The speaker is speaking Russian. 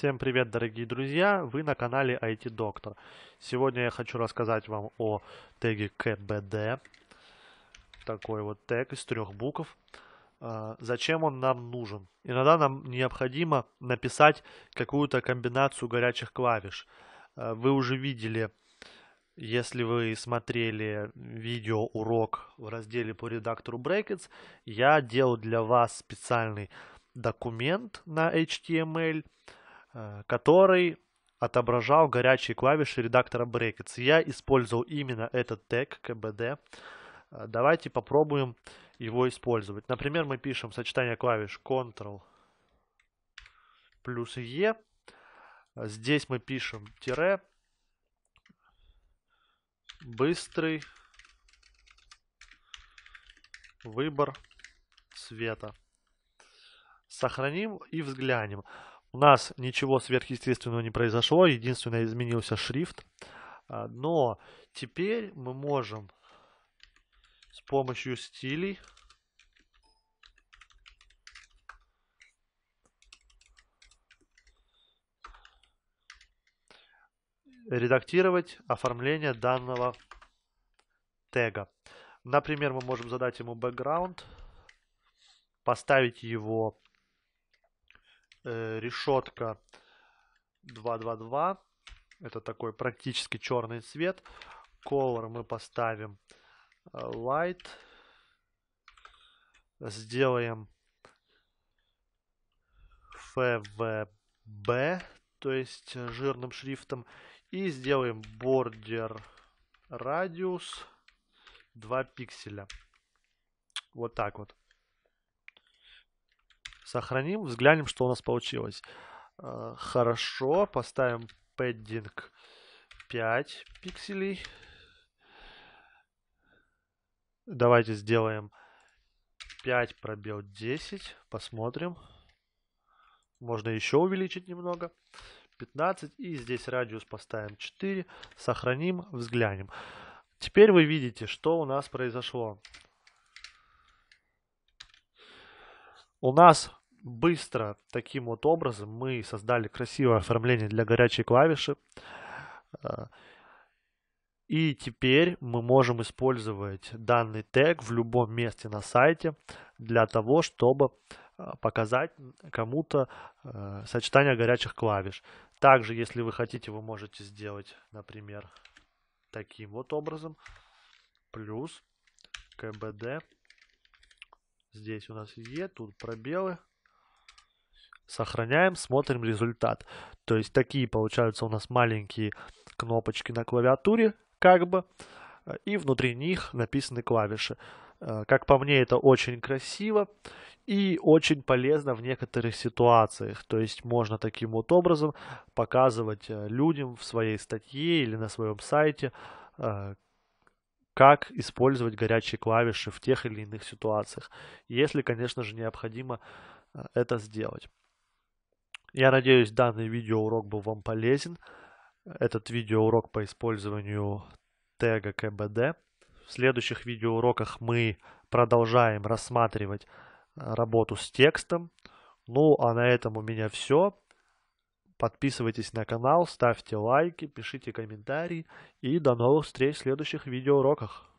Всем привет, дорогие друзья! Вы на канале IT Доктор. Сегодня я хочу рассказать вам о теге КБД. Такой вот тег из трех букв. А, зачем он нам нужен? Иногда нам необходимо написать какую-то комбинацию горячих клавиш. А, вы уже видели, если вы смотрели видео урок в разделе по редактору Brackets, я делал для вас специальный документ на HTML, Э, который отображал горячие клавиши редактора Brackets. Я использовал именно этот тег КБД. Э, давайте попробуем его использовать. Например, мы пишем сочетание клавиш Ctrl плюс E. Здесь мы пишем тире быстрый выбор цвета. Сохраним и взглянем. У нас ничего сверхъестественного не произошло, единственное изменился шрифт. А, но теперь мы можем с помощью стилей редактировать оформление данного тега. Например, мы можем задать ему background, поставить его э, решетка 222. Это такой практически черный цвет. Color мы поставим э, light. Сделаем FVB, то есть э, жирным шрифтом. И сделаем border radius 2 пикселя. Вот так вот. Сохраним, взглянем, что у нас получилось. А, хорошо, поставим padding 5 пикселей. Давайте сделаем 5 пробел 10. Посмотрим. Можно еще увеличить немного. 15. И здесь радиус поставим 4. Сохраним, взглянем. Теперь вы видите, что у нас произошло. У нас быстро таким вот образом мы создали красивое оформление для горячей клавиши. А, и теперь мы можем использовать данный тег в любом месте на сайте для того, чтобы а, показать кому-то а, сочетание горячих клавиш. Также, если вы хотите, вы можете сделать, например, таким вот образом. Плюс КБД. Здесь у нас Е, тут пробелы сохраняем, смотрим результат. То есть такие получаются у нас маленькие кнопочки на клавиатуре, как бы, и внутри них написаны клавиши. Э, как по мне, это очень красиво и очень полезно в некоторых ситуациях. То есть можно таким вот образом показывать э, людям в своей статье или на своем сайте, э, как использовать горячие клавиши в тех или иных ситуациях, если, конечно же, необходимо это сделать. Я надеюсь, данный видеоурок был вам полезен. Этот видеоурок по использованию тега КБД. В следующих видеоуроках мы продолжаем рассматривать э, работу с текстом. Ну, а на этом у меня все. Подписывайтесь на канал, ставьте лайки, пишите комментарии и до новых встреч в следующих видеоуроках.